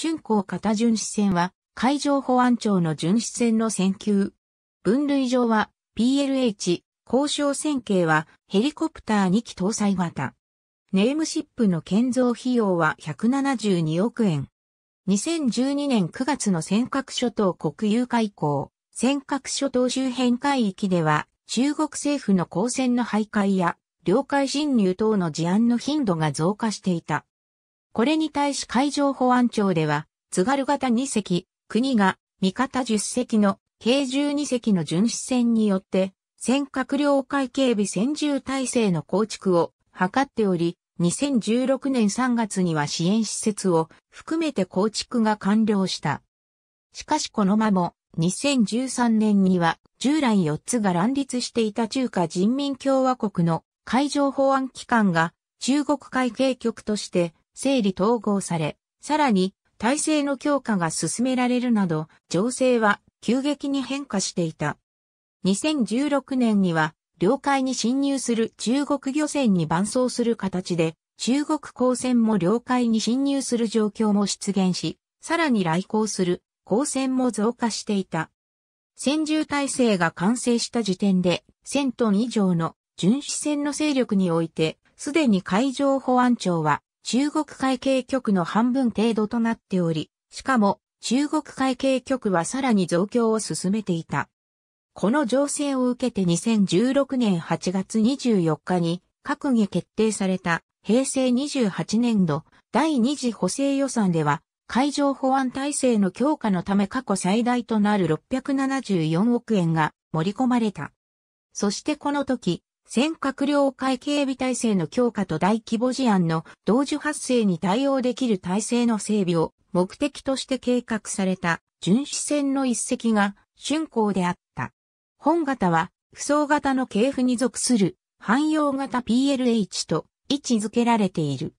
春光型巡視船は海上保安庁の巡視船の船級。分類上は PLH、交渉船系はヘリコプター2機搭載型。ネームシップの建造費用は172億円。2012年9月の尖閣諸島国有化以降、尖閣諸島周辺海域では中国政府の公船の徘徊や領海侵入等の事案の頻度が増加していた。これに対し海上保安庁では、津軽型2隻、国が味方10隻の計12隻の巡視船によって、尖閣領海警備専従体制の構築を図っており、2016年3月には支援施設を含めて構築が完了した。しかしこの間も2013年には従来4つが乱立していた中華人民共和国の海上保安機関が中国海警局として整理統合され、さらに体制の強化が進められるなど、情勢は急激に変化していた。2016年には、領海に侵入する中国漁船に伴走する形で、中国港船も領海に侵入する状況も出現し、さらに来航する港船も増加していた。戦住体制が完成した時点で、1000トン以上の巡視船の勢力において、すでに海上保安庁は中国会計局の半分程度となっており、しかも中国会計局はさらに増強を進めていた。この情勢を受けて2016年8月24日に閣議決定された平成28年度第2次補正予算では海上保安体制の強化のため過去最大となる674億円が盛り込まれた。そしてこの時、尖閣領海警備体制の強化と大規模事案の同時発生に対応できる体制の整備を目的として計画された巡視船の一隻が春光であった。本型は、不装型の系譜に属する汎用型 PLH と位置づけられている。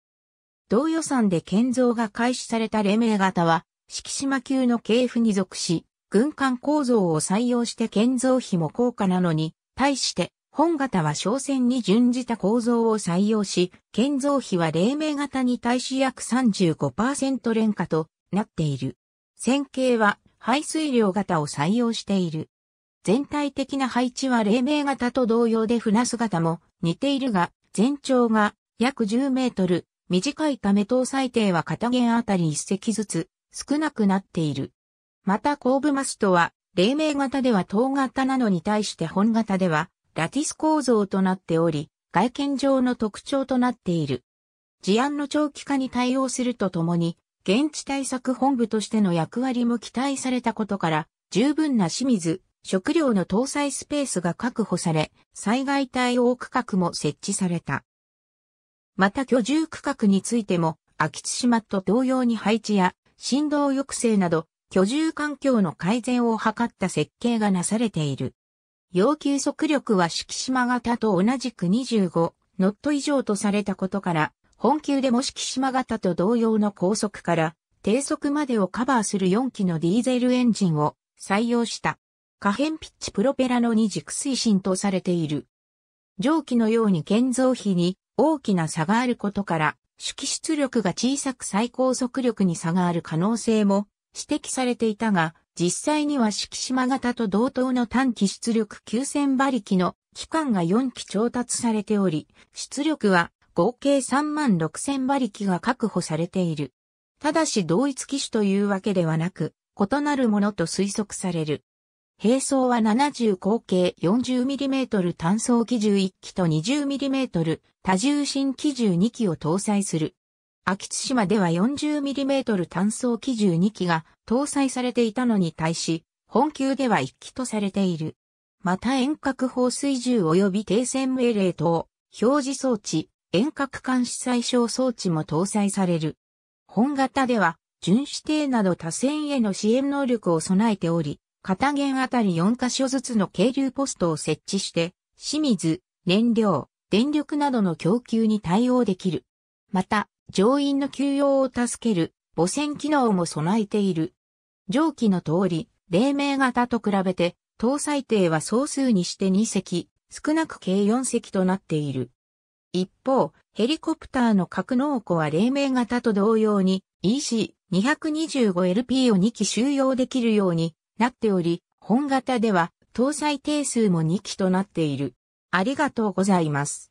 同予算で建造が開始された黎明型は、敷島級の系譜に属し、軍艦構造を採用して建造費も高価なのに、対して本型は商船に準じた構造を採用し、建造費は黎明型に対し約35%廉価となっている。線形は排水量型を採用している。全体的な配置は黎明型と同様で船姿も似ているが、全長が約10メートル、短いため搭載艇は片弦あたり1隻ずつ少なくなっている。また後部マストは、黎明型では等型なのに対して本型ではラティス構造となっており、外見上の特徴となっている。事案の長期化に対応するとともに、現地対策本部としての役割も期待されたことから、十分な清水、食料の搭載スペースが確保され、災害対応区画も設置された。また居住区画についても、秋津島と同様に配置や振動抑制など、居住環境の改善を図った設計がなされている。要求速力は敷島型と同じく25ノット以上とされたことから、本級でも敷島型と同様の高速から低速までをカバーする4機のディーゼルエンジンを採用した。可変ピッチプロペラの二軸推進とされている。上記のように建造費に大きな差があることから、主機出力が小さく最高速力に差がある可能性も指摘されていたが、実際には敷島型と同等の短期出力9000馬力の機関が4機調達されており、出力は合計3万6000馬力が確保されている。ただし同一機種というわけではなく、異なるものと推測される。並走は70口径 40mm 単装機銃1機と 20mm 多重新機銃2機を搭載する。秋津島では 40mm 単装機銃2機が搭載されていたのに対し、本級では1機とされている。また遠隔放水銃及び停戦命令等、表示装置、遠隔監視最小装置も搭載される。本型では、巡視艇など多線への支援能力を備えており、片弦あたり4箇所ずつの軽流ポストを設置して、清水、燃料、電力などの供給に対応できる。また、乗員の休養を助ける母船機能も備えている。上記の通り、黎明型と比べて、搭載艇は総数にして2隻、少なく計4隻となっている。一方、ヘリコプターの格納庫は黎明型と同様に EC225LP を2機収容できるようになっており、本型では搭載定数も2機となっている。ありがとうございます。